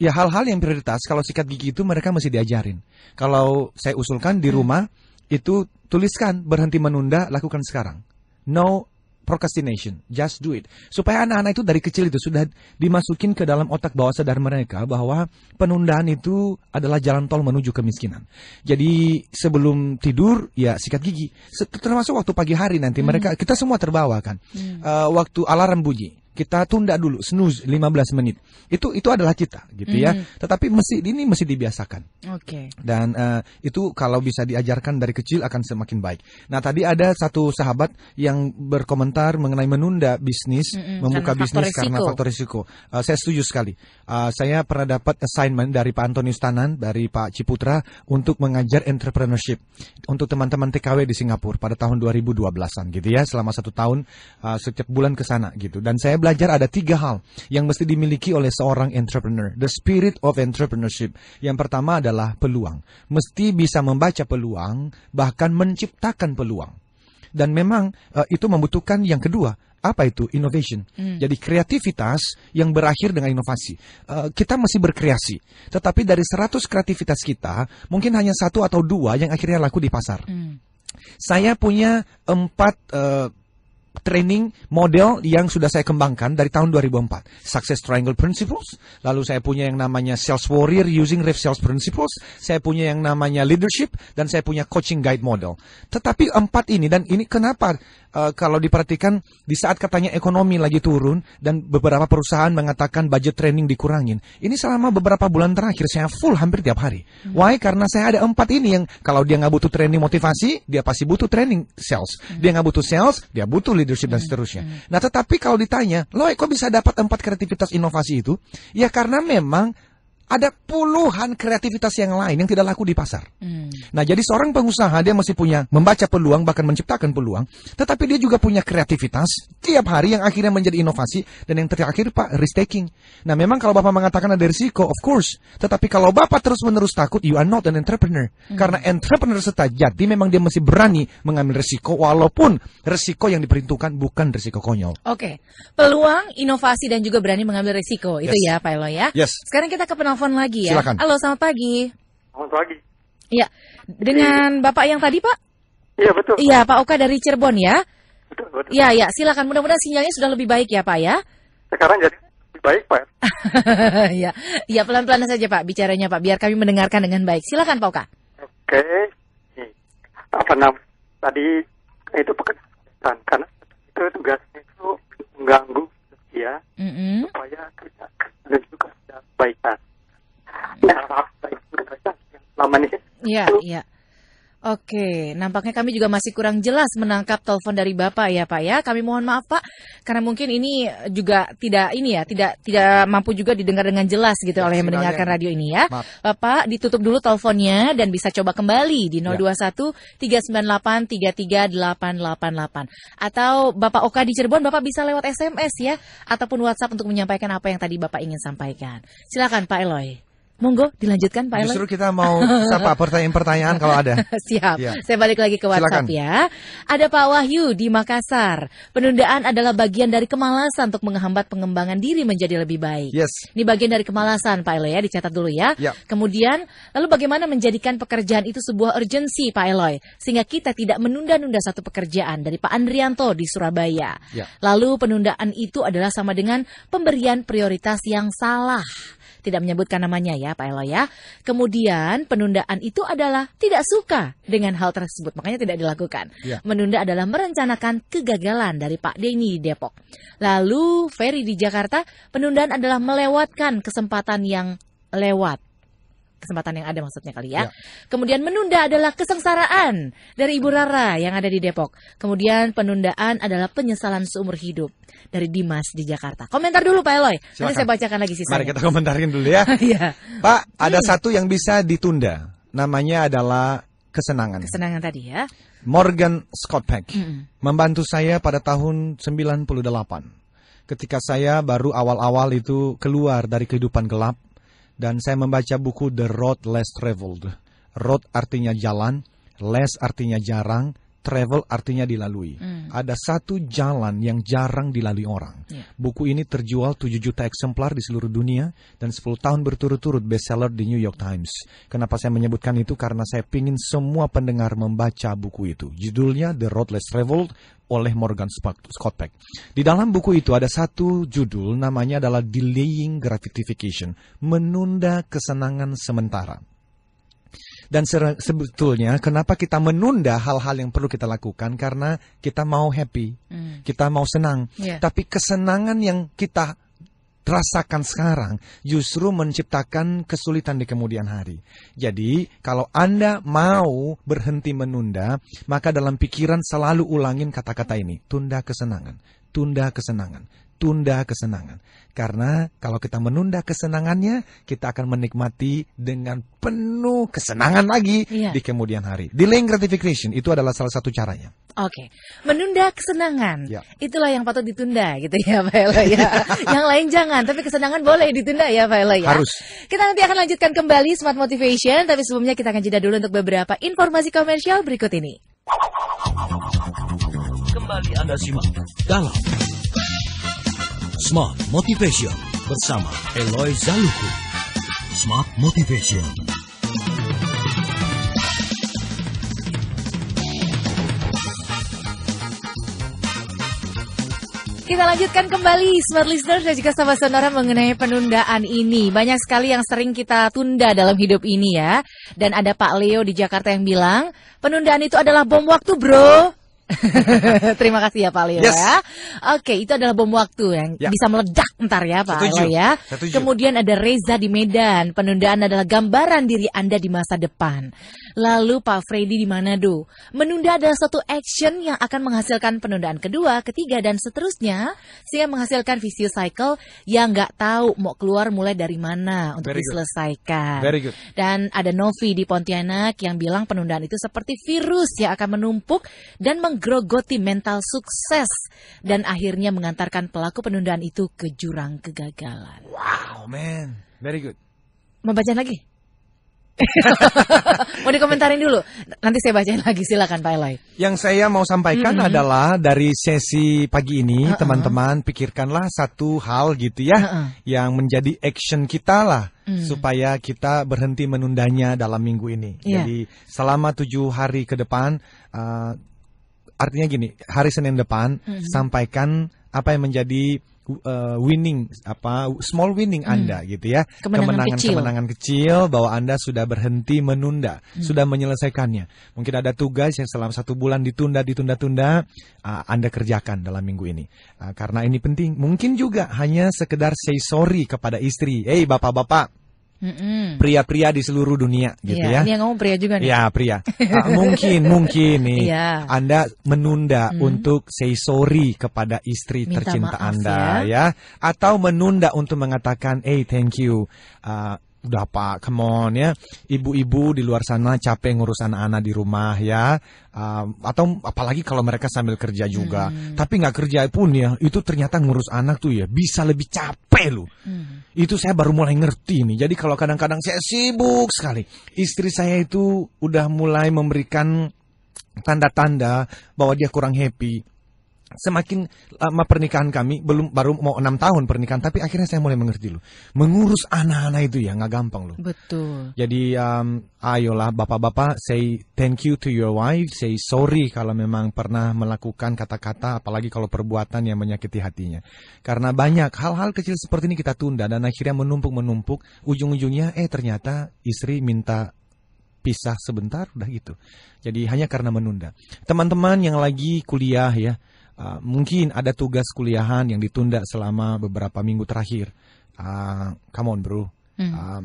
Ya hal-hal yang prioritas kalau sikat gigi itu mereka mesti diajarin. Kalau saya usulkan di hmm. rumah hmm. itu tuliskan berhenti menunda lakukan sekarang. No procrastination, just do it. Supaya anak-anak itu dari kecil itu sudah dimasukin ke dalam otak bawah sadar mereka bahwa penundaan itu adalah jalan tol menuju kemiskinan. Jadi sebelum tidur ya sikat gigi, termasuk waktu pagi hari nanti hmm. mereka kita semua terbawa kan. Hmm. Uh, waktu alarm bunyi, kita tunda dulu snooze 15 menit. Itu itu adalah kita gitu mm ya. Mm-hmm. Tetapi mesti ini mesti dibiasakan. Oke. Okay. Dan uh, itu kalau bisa diajarkan dari kecil akan semakin baik. Nah, tadi ada satu sahabat yang berkomentar mengenai menunda bisnis, mm -hmm. membuka bisnis faktor karena faktor risiko. Uh, saya setuju sekali. Uh, saya pernah dapat assignment dari Pak Antonius Tanan dari Pak Ciputra untuk mengajar entrepreneurship untuk teman-teman TKW di Singapura pada tahun 2012-an gitu ya, selama satu tahun uh, setiap bulan ke sana gitu. Dan saya belajar belajar ada tiga hal yang mesti dimiliki oleh seorang entrepreneur. The spirit of entrepreneurship. Yang pertama adalah peluang. Mesti bisa membaca peluang, bahkan menciptakan peluang. Dan memang uh, itu membutuhkan yang kedua, apa itu innovation? Hmm. Jadi kreativitas yang berakhir dengan inovasi. Uh, kita masih berkreasi, tetapi dari 100 kreativitas kita, mungkin hanya satu atau dua yang akhirnya laku di pasar. Hmm. Saya punya empat uh, training model yang sudah saya kembangkan dari tahun 2004. Success Triangle Principles, lalu saya punya yang namanya Sales Warrior using Rev Sales Principles, saya punya yang namanya Leadership, dan saya punya Coaching Guide Model. Tetapi empat ini, dan ini kenapa Eh, kalau diperhatikan di saat katanya ekonomi lagi turun dan beberapa perusahaan mengatakan budget training dikurangin. Ini selama beberapa bulan terakhir saya full hampir tiap hari. Hmm. Why? Karena saya ada empat ini yang kalau dia nggak butuh training motivasi, dia pasti butuh training sales. Hmm. Dia nggak butuh sales, dia butuh leadership hmm. dan seterusnya. Hmm. Nah, tetapi kalau ditanya, loh kok bisa dapat empat kreativitas inovasi itu? Ya karena memang ada puluhan kreativitas yang lain yang tidak laku di pasar. Hmm. Nah, jadi seorang pengusaha dia masih punya membaca peluang bahkan menciptakan peluang, tetapi dia juga punya kreativitas tiap hari yang akhirnya menjadi inovasi dan yang terakhir Pak risk taking. Nah, memang kalau Bapak mengatakan ada risiko, of course, tetapi kalau Bapak terus-menerus takut you are not an entrepreneur. Hmm. Karena entrepreneur serta jadi memang dia masih berani mengambil risiko walaupun risiko yang diperhitungkan bukan risiko konyol. Oke. Okay. Peluang, inovasi dan juga berani mengambil risiko. Yes. Itu ya, Pak Elo ya. Yes. Sekarang kita ke penelpon telepon lagi ya. Silakan. Halo, selamat pagi. Selamat pagi. Iya, dengan Bapak yang tadi, Pak? Iya, betul. Iya, Pak Oka dari Cirebon ya. Betul, betul. Iya, iya, silakan. Mudah-mudahan sinyalnya sudah lebih baik ya, Pak ya. Sekarang jadi lebih baik, Pak. (laughs) Iya, iya pelan-pelan saja, Pak, bicaranya, Pak, biar kami mendengarkan dengan baik. Silakan, Pak Oka. Oke. Apa namanya? Tadi itu pekerjaan karena itu tugasnya itu mengganggu ya mm -hmm. supaya kita dan juga baikkan. Iya, iya. Oke, nampaknya kami juga masih kurang jelas menangkap telepon dari Bapak ya Pak ya. Kami mohon maaf Pak, karena mungkin ini juga tidak ini ya, tidak tidak mampu juga didengar dengan jelas gitu ya, oleh yang mendengarkan radio ini ya. Maaf. Bapak ditutup dulu teleponnya dan bisa coba kembali di 021 398 33888 atau Bapak Oka di Cirebon Bapak bisa lewat SMS ya ataupun WhatsApp untuk menyampaikan apa yang tadi Bapak ingin sampaikan. Silakan Pak Eloy. Monggo dilanjutkan Pak Eloy. Justru kita mau sapa pertanyaan-pertanyaan kalau ada. (laughs) Siap. Ya. Saya balik lagi ke WhatsApp Silakan. ya. Ada Pak Wahyu di Makassar. Penundaan adalah bagian dari kemalasan untuk menghambat pengembangan diri menjadi lebih baik. Yes. Ini bagian dari kemalasan Pak Eloy ya, dicatat dulu ya. ya. Kemudian lalu bagaimana menjadikan pekerjaan itu sebuah urgensi Pak Eloy sehingga kita tidak menunda-nunda satu pekerjaan dari Pak Andrianto di Surabaya. Ya. Lalu penundaan itu adalah sama dengan pemberian prioritas yang salah tidak menyebutkan namanya ya Pak Elo ya. Kemudian penundaan itu adalah tidak suka dengan hal tersebut, makanya tidak dilakukan. Ya. Menunda adalah merencanakan kegagalan dari Pak Denny di Depok. Lalu Ferry di Jakarta, penundaan adalah melewatkan kesempatan yang lewat kesempatan yang ada maksudnya kali ya. ya. Kemudian menunda adalah kesengsaraan dari Ibu Rara yang ada di Depok. Kemudian penundaan adalah penyesalan seumur hidup dari Dimas di Jakarta. Komentar dulu Pak Eloy. Silakan. Nanti saya bacakan lagi sisanya. Mari kita komentarin dulu ya. (laughs) ya. Pak, ada hmm. satu yang bisa ditunda. Namanya adalah kesenangan. Kesenangan tadi ya. Morgan Scott Peck hmm. membantu saya pada tahun 98. Ketika saya baru awal-awal itu keluar dari kehidupan gelap dan saya membaca buku The Road Less Traveled. Road artinya jalan, less artinya jarang, travel artinya dilalui. Hmm. Ada satu jalan yang jarang dilalui orang. Yeah. Buku ini terjual 7 juta eksemplar di seluruh dunia dan 10 tahun berturut-turut bestseller di New York Times. Kenapa saya menyebutkan itu? Karena saya ingin semua pendengar membaca buku itu. Judulnya The Roadless Travel oleh Morgan Scott Peck. Di dalam buku itu ada satu judul namanya adalah Delaying Gratification, menunda kesenangan sementara. Dan sebetulnya kenapa kita menunda hal-hal yang perlu kita lakukan karena kita mau happy, mm. kita mau senang. Yeah. Tapi kesenangan yang kita rasakan sekarang justru menciptakan kesulitan di kemudian hari. Jadi, kalau Anda mau berhenti menunda, maka dalam pikiran selalu ulangin kata-kata ini, tunda kesenangan, tunda kesenangan, tunda kesenangan. Karena kalau kita menunda kesenangannya, kita akan menikmati dengan penuh kesenangan lagi iya. di kemudian hari. Delaying gratification itu adalah salah satu caranya. Oke, okay. menunda kesenangan. Ya. Itulah yang patut ditunda gitu ya, Pak Elo ya. (laughs) yang lain jangan, tapi kesenangan boleh ditunda ya, Pak Elo ya. Harus. Kita nanti akan lanjutkan kembali Smart Motivation, tapi sebelumnya kita akan jeda dulu untuk beberapa informasi komersial berikut ini. Kembali Anda simak dalam Smart Motivation bersama Eloy Zaluku. Smart Motivation. Kita lanjutkan kembali Smart Listeners dan juga sahabat sonora mengenai penundaan ini. Banyak sekali yang sering kita tunda dalam hidup ini ya. Dan ada Pak Leo di Jakarta yang bilang, penundaan itu adalah bom waktu bro. (laughs) Terima kasih ya Pak Leo yes. ya. Oke, itu adalah bom waktu yang ya. bisa meledak ntar ya Pak Setuju. Leo ya. Setuju. Kemudian ada Reza di Medan. Penundaan adalah gambaran diri Anda di masa depan. Lalu Pak Freddy di Manado. Menunda adalah satu action yang akan menghasilkan penundaan kedua, ketiga, dan seterusnya. Sehingga menghasilkan vicious cycle yang nggak tahu mau keluar mulai dari mana untuk Very diselesaikan. Good. Very good. Dan ada Novi di Pontianak yang bilang penundaan itu seperti virus yang akan menumpuk dan meng menggerogoti mental sukses dan akhirnya mengantarkan pelaku penundaan itu ke jurang kegagalan. Wow, man. Very good. Mau bacain lagi? (laughs) mau dikomentarin dulu. Nanti saya bacain lagi silakan Pak Eloy. Yang saya mau sampaikan mm -hmm. adalah dari sesi pagi ini teman-teman uh -uh. pikirkanlah satu hal gitu ya uh -uh. yang menjadi action kita lah mm. supaya kita berhenti menundanya dalam minggu ini. Yeah. Jadi selama tujuh hari ke depan uh, artinya gini, hari Senin depan hmm. sampaikan apa yang menjadi uh, winning apa small winning mm-hmm. Anda gitu ya. Kemenangan-kemenangan kecil. Kemenangan kecil bahwa Anda sudah berhenti menunda, mm. sudah menyelesaikannya. Mungkin ada tugas yang selama satu bulan ditunda, ditunda-tunda, uh, Anda kerjakan dalam minggu ini. Uh, karena ini penting. Mungkin juga hanya sekedar say sorry kepada istri. "Hey, bapak-bapak, pria-pria di seluruh dunia gitu ya. ya. Ini yang ngomong pria juga nih. Ya pria. Nah, mungkin mungkin nih yeah. Anda menunda hmm. untuk say sorry kepada istri Minta tercinta Anda ya. ya, atau menunda untuk mengatakan, hey thank you. Uh, Udah Pak, come on ya. Ibu-ibu di luar sana capek ngurus anak-anak di rumah ya. Uh, atau apalagi kalau mereka sambil kerja juga. Hmm. Tapi nggak kerja pun ya, itu ternyata ngurus anak tuh ya bisa lebih capek loh. Hmm. Itu saya baru mulai ngerti nih. Jadi kalau kadang-kadang saya sibuk sekali, istri saya itu udah mulai memberikan tanda-tanda bahwa dia kurang happy semakin lama pernikahan kami belum baru mau enam tahun pernikahan tapi akhirnya saya mulai mengerti loh mengurus anak-anak itu ya nggak gampang loh betul jadi um, ayolah bapak-bapak say thank you to your wife say sorry kalau memang pernah melakukan kata-kata apalagi kalau perbuatan yang menyakiti hatinya karena banyak hal-hal kecil seperti ini kita tunda dan akhirnya menumpuk menumpuk ujung-ujungnya eh ternyata istri minta pisah sebentar udah gitu. Jadi hanya karena menunda. Teman-teman yang lagi kuliah ya, uh, mungkin ada tugas kuliahan yang ditunda selama beberapa minggu terakhir. Uh, come on bro, hmm. Ah,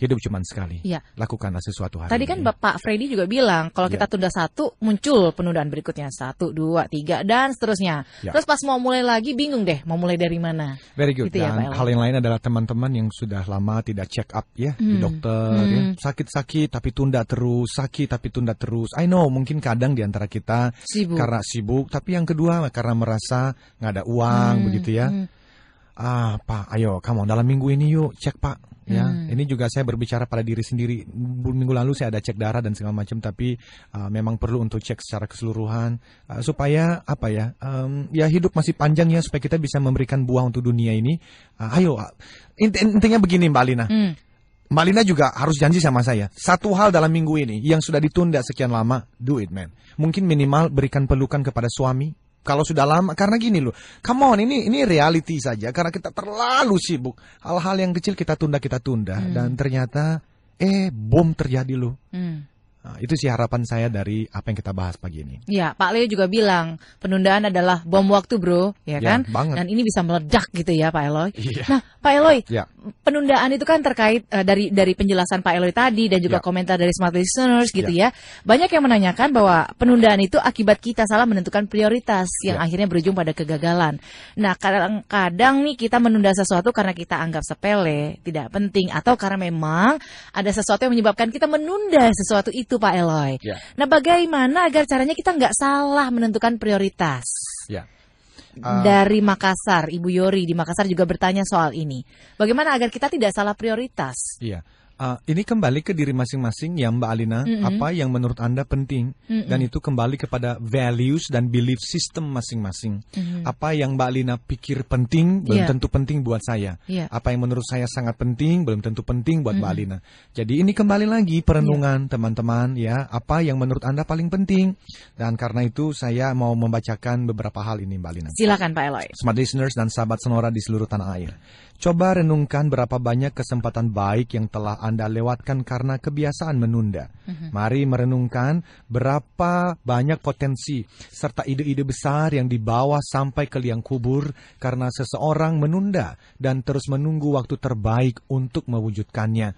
Hidup cuma sekali. Ya. Lakukanlah sesuatu hari Tadi kan ini. Bapak Freddy juga bilang kalau ya. kita tunda satu muncul penundaan berikutnya satu dua tiga dan seterusnya. Ya. Terus pas mau mulai lagi bingung deh mau mulai dari mana. Very good. Gitu ya, dan ya, hal yang lain adalah teman-teman yang sudah lama tidak check up ya hmm. di dokter ya. hmm. ya. sakit-sakit tapi tunda terus sakit tapi tunda terus. I know mungkin kadang di antara kita sibuk. karena sibuk tapi yang kedua karena merasa nggak ada uang hmm. begitu ya. Hmm. Ah, Pak, ayo, kamu dalam minggu ini yuk cek, Pak ya. Hmm. Ini juga saya berbicara pada diri sendiri. Minggu lalu saya ada cek darah dan segala macam tapi uh, memang perlu untuk cek secara keseluruhan uh, supaya apa ya? Um, ya hidup masih panjang ya supaya kita bisa memberikan buah untuk dunia ini. Uh, ayo uh, int intinya begini Mbak Lina. Hmm. Mbak Lina juga harus janji sama saya. Satu hal dalam minggu ini yang sudah ditunda sekian lama, do it man. Mungkin minimal berikan pelukan kepada suami, kalau sudah lama karena gini loh come on ini ini reality saja karena kita terlalu sibuk hal-hal yang kecil kita tunda kita tunda hmm. dan ternyata eh bom terjadi loh hmm. Nah, itu sih harapan saya dari apa yang kita bahas pagi ini. Ya, Pak Leo juga bilang penundaan adalah bom waktu, bro, ya, ya kan? Banget. Dan ini bisa meledak gitu ya, Pak Eloy. Ya. Nah, Pak Eloy, ya penundaan itu kan terkait uh, dari dari penjelasan Pak Eloy tadi dan juga ya. komentar dari smart listeners gitu ya. ya. Banyak yang menanyakan bahwa penundaan itu akibat kita salah menentukan prioritas yang ya. akhirnya berujung pada kegagalan. Nah, kadang-kadang nih kita menunda sesuatu karena kita anggap sepele, tidak penting atau karena memang ada sesuatu yang menyebabkan kita menunda sesuatu itu Pak Eloy. Ya. Nah, bagaimana agar caranya kita nggak salah menentukan prioritas? Ya. Eh, dari Makassar, Ibu Yori di Makassar juga bertanya soal ini. Bagaimana agar kita tidak salah prioritas? Iya. Uh, ini kembali ke diri masing-masing ya Mbak Alina, mm -hmm. apa yang menurut Anda penting mm -hmm. dan itu kembali kepada values dan belief system masing-masing. Mm -hmm. Apa yang Mbak Alina pikir penting belum yeah. tentu penting buat saya. Yeah. Apa yang menurut saya sangat penting belum tentu penting buat mm -hmm. Mbak Alina. Jadi ini kembali lagi iya. perenungan teman-teman yeah. ya, apa yang menurut Anda paling penting. Dan karena itu saya mau membacakan beberapa hal ini Mbak Alina. Silakan Pak Eloy. Smart listeners dan sahabat Sonora di seluruh tanah air. Coba renungkan berapa banyak kesempatan baik yang telah Anda lewatkan karena kebiasaan menunda. Mhm. Mari merenungkan berapa banyak potensi serta ide-ide besar yang dibawa sampai ke liang kubur karena seseorang menunda dan terus menunggu waktu terbaik untuk mewujudkannya.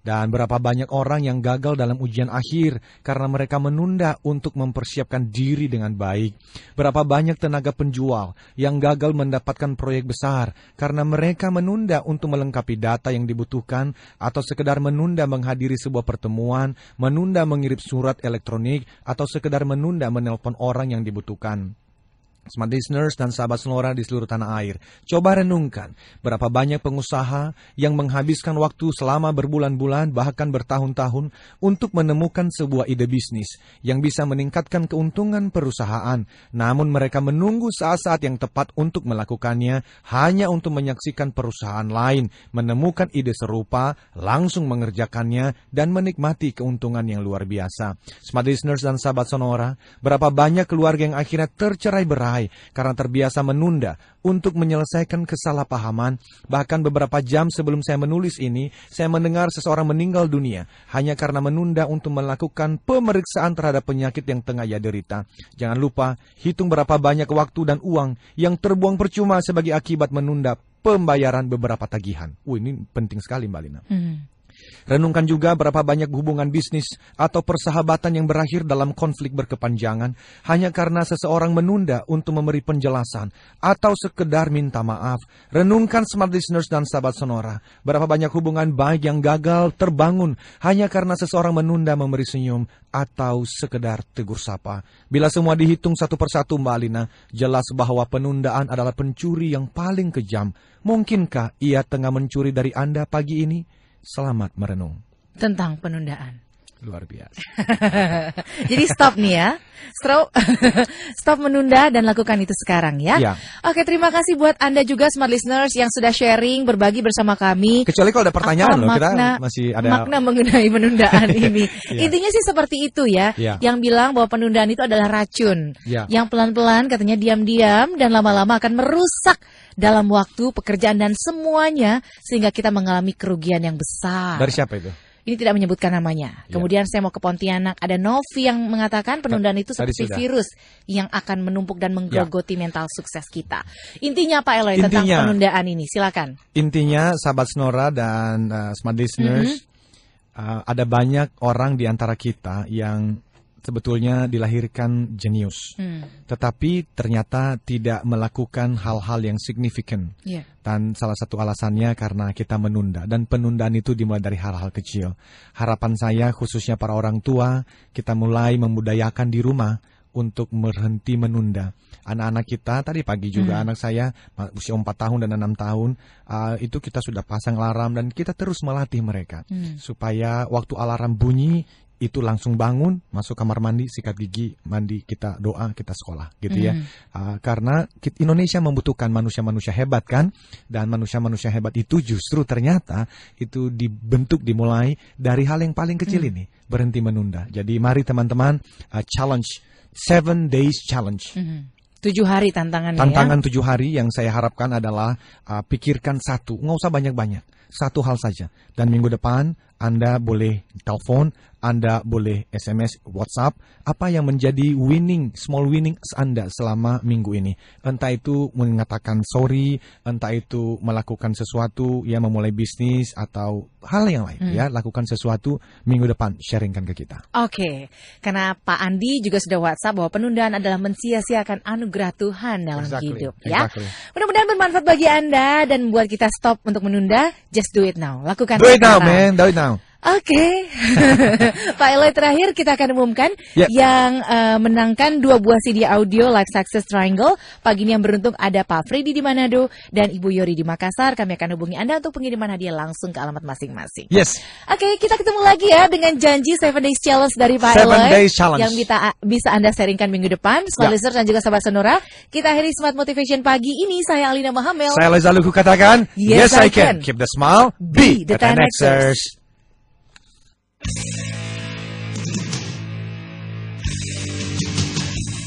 Dan berapa banyak orang yang gagal dalam ujian akhir karena mereka menunda untuk mempersiapkan diri dengan baik. Berapa banyak tenaga penjual yang gagal mendapatkan proyek besar karena mereka menunda untuk melengkapi data yang dibutuhkan atau sekedar menunda menghadiri sebuah pertemuan, menunda mengirim surat elektronik atau sekedar menunda menelpon orang yang dibutuhkan. Smart listeners dan sahabat Sonora di seluruh tanah air, coba renungkan berapa banyak pengusaha yang menghabiskan waktu selama berbulan-bulan bahkan bertahun-tahun untuk menemukan sebuah ide bisnis yang bisa meningkatkan keuntungan perusahaan. Namun mereka menunggu saat-saat yang tepat untuk melakukannya hanya untuk menyaksikan perusahaan lain menemukan ide serupa, langsung mengerjakannya dan menikmati keuntungan yang luar biasa. Smart listeners dan sahabat sonora, berapa banyak keluarga yang akhirnya tercerai berai damai karena terbiasa menunda untuk menyelesaikan kesalahpahaman. Bahkan beberapa jam sebelum saya menulis ini, saya mendengar seseorang meninggal dunia hanya karena menunda untuk melakukan pemeriksaan terhadap penyakit yang tengah ia derita. Jangan lupa, hitung berapa banyak waktu dan uang yang terbuang percuma sebagai akibat menunda pembayaran beberapa tagihan. Uh, ini penting sekali Mbak Lina. Hmm. Renungkan juga berapa banyak hubungan bisnis atau persahabatan yang berakhir dalam konflik berkepanjangan hanya karena seseorang menunda untuk memberi penjelasan atau sekedar minta maaf. Renungkan smart listeners dan sahabat sonora, berapa banyak hubungan baik yang gagal terbangun hanya karena seseorang menunda memberi senyum atau sekedar tegur sapa. Bila semua dihitung satu persatu Mbak Alina, jelas bahwa penundaan adalah pencuri yang paling kejam. Mungkinkah ia tengah mencuri dari Anda pagi ini? Selamat merenung. Tentang penundaan. Luar biasa. (laughs) Jadi stop nih ya. Stop, (laughs) stop menunda dan lakukan itu sekarang ya. ya. Oke, terima kasih buat Anda juga smart listeners yang sudah sharing, berbagi bersama kami. Kecuali kalau ada pertanyaan loh, makna, kita masih ada makna mengenai penundaan (laughs) ini. ya. Intinya sih seperti itu ya, ya. Yang bilang bahwa penundaan itu adalah racun. Ya. Yang pelan-pelan katanya diam-diam dan lama-lama akan merusak dalam waktu, pekerjaan dan semuanya sehingga kita mengalami kerugian yang besar. Dari siapa itu? ini tidak menyebutkan namanya. Iya. Kemudian ya. saya mau ke Pontianak, ada Novi yang mengatakan penundaan itu seperti Tadi virus yang akan menumpuk dan menggerogoti ya. mental sukses kita. Intinya Pak Eloy intinya, tentang penundaan ini, silakan. Intinya sahabat Snora dan uh, smart listeners, mm -hmm. uh, ada banyak orang di antara kita yang sebetulnya dilahirkan jenius, hmm. tetapi ternyata tidak melakukan hal-hal yang signifikan. Yeah. Dan salah satu alasannya karena kita menunda dan penundaan itu dimulai dari hal-hal kecil. Harapan saya khususnya para orang tua, kita mulai membudayakan di rumah untuk berhenti menunda. Anak-anak kita tadi pagi juga hmm. anak saya usia 4 tahun dan 6 tahun uh, itu kita sudah pasang alarm dan kita terus melatih mereka hmm. supaya waktu alarm bunyi itu langsung bangun, masuk kamar mandi, sikat gigi, mandi, kita doa, kita sekolah, gitu mm. ya. Uh, karena Indonesia membutuhkan manusia-manusia hebat kan, dan manusia-manusia hebat itu justru ternyata itu dibentuk dimulai dari hal yang paling kecil mm. ini, berhenti menunda. Jadi mari teman-teman uh, challenge seven days challenge. Mm tujuh hari ya. tantangan tantangan ya? tujuh hari yang saya harapkan adalah uh, pikirkan satu nggak usah banyak banyak satu hal saja dan minggu depan anda boleh telepon, Anda boleh SMS, WhatsApp, apa yang menjadi winning, small winning Anda selama minggu ini. Entah itu mengatakan sorry, entah itu melakukan sesuatu, ya memulai bisnis atau hal yang lain, hmm. ya lakukan sesuatu minggu depan, sharingkan ke kita. Oke, okay. karena Pak Andi juga sudah WhatsApp bahwa penundaan adalah mensia-siakan anugerah Tuhan dalam exactly. hidup, ya. Exactly. Mudah-mudahan bermanfaat bagi Anda dan buat kita stop untuk menunda. Just do it now, lakukan. Do it sekarang. now, man, do it now. Oke, (laughs) Pak Eloy terakhir kita akan umumkan yep. Ya. yang uh, menangkan dua buah CD audio Life Success Triangle. Pagi ini yang beruntung ada Pak Freddy di Manado dan Ibu Yori di Makassar. Kami akan hubungi Anda untuk pengiriman hadiah langsung ke alamat masing-masing. Yes. Oke, kita ketemu lagi ya dengan janji Seven Days Challenge dari Pak Seven Eloy Days Challenge. yang bisa, bisa Anda sharingkan minggu depan. Smart yep. Ya. dan juga Sahabat Sonora. Kita hari Smart Motivation pagi ini. Saya Alina Mahamel. Saya Leza katakan, Yes, yes I, can. can. Keep the smile, be, the, the 10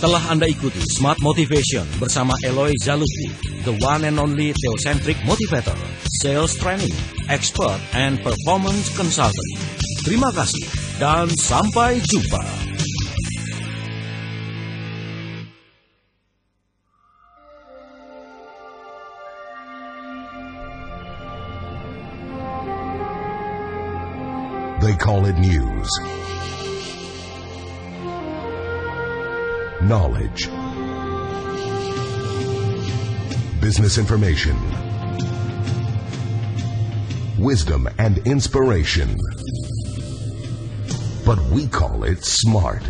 telah Anda ikuti Smart Motivation bersama Eloy Zaluki, the one and only theocentric motivator, sales training, expert, and performance consultant. Terima kasih dan sampai jumpa. call it news. Knowledge. Business information. Wisdom and inspiration. But we call it smart.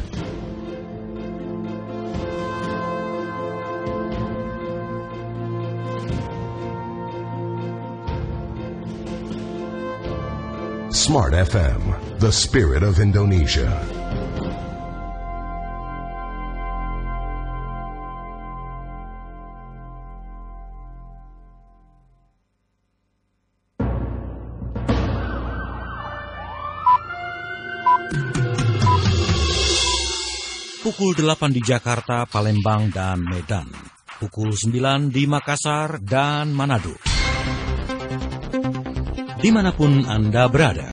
Smart FM, the spirit of Indonesia. Pukul 8 di Jakarta, Palembang, dan Medan. Pukul 9 di Makassar dan Manado dimanapun Anda berada.